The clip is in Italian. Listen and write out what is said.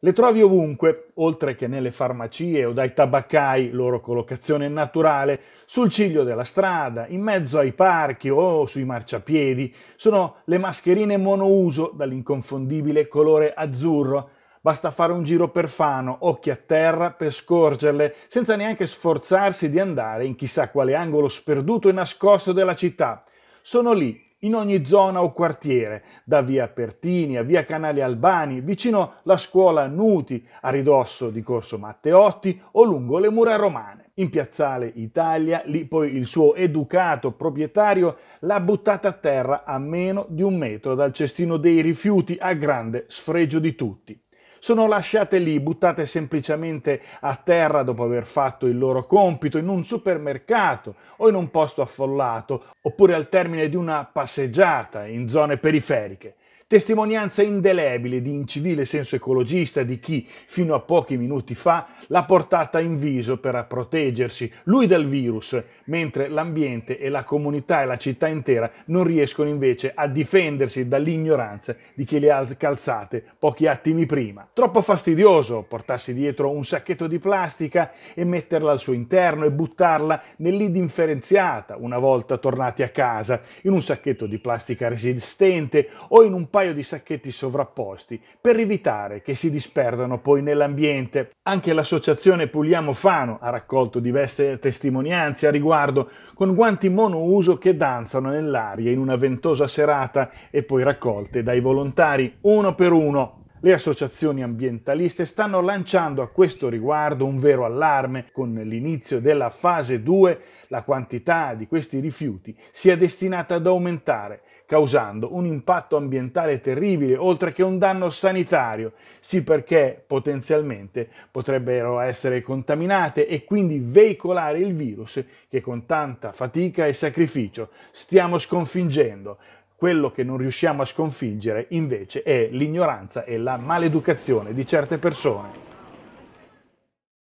Le trovi ovunque, oltre che nelle farmacie o dai tabaccai, loro collocazione naturale, sul ciglio della strada, in mezzo ai parchi o sui marciapiedi. Sono le mascherine monouso dall'inconfondibile colore azzurro. Basta fare un giro per Fano, occhi a terra, per scorgerle, senza neanche sforzarsi di andare in chissà quale angolo sperduto e nascosto della città. Sono lì, in ogni zona o quartiere, da via Pertini a via Canale Albani, vicino la scuola Nuti, a ridosso di Corso Matteotti o lungo le mura romane. In piazzale Italia, lì poi il suo educato proprietario l'ha buttata a terra a meno di un metro dal cestino dei rifiuti a grande sfregio di tutti sono lasciate lì, buttate semplicemente a terra dopo aver fatto il loro compito in un supermercato o in un posto affollato, oppure al termine di una passeggiata in zone periferiche testimonianza indelebile di incivile senso ecologista di chi, fino a pochi minuti fa, l'ha portata in viso per proteggersi, lui dal virus, mentre l'ambiente e la comunità e la città intera non riescono invece a difendersi dall'ignoranza di chi le ha calzate pochi attimi prima. Troppo fastidioso portarsi dietro un sacchetto di plastica e metterla al suo interno e buttarla nell'indifferenziata una volta tornati a casa, in un sacchetto di plastica resistente o in un paio di sacchetti sovrapposti per evitare che si disperdano poi nell'ambiente. Anche l'associazione Puliamo Fano ha raccolto diverse testimonianze a riguardo, con guanti monouso che danzano nell'aria in una ventosa serata e poi raccolte dai volontari uno per uno. Le associazioni ambientaliste stanno lanciando a questo riguardo un vero allarme. Con l'inizio della fase 2 la quantità di questi rifiuti si è destinata ad aumentare causando un impatto ambientale terribile, oltre che un danno sanitario, sì perché potenzialmente potrebbero essere contaminate e quindi veicolare il virus che con tanta fatica e sacrificio stiamo sconfiggendo. Quello che non riusciamo a sconfiggere invece è l'ignoranza e la maleducazione di certe persone.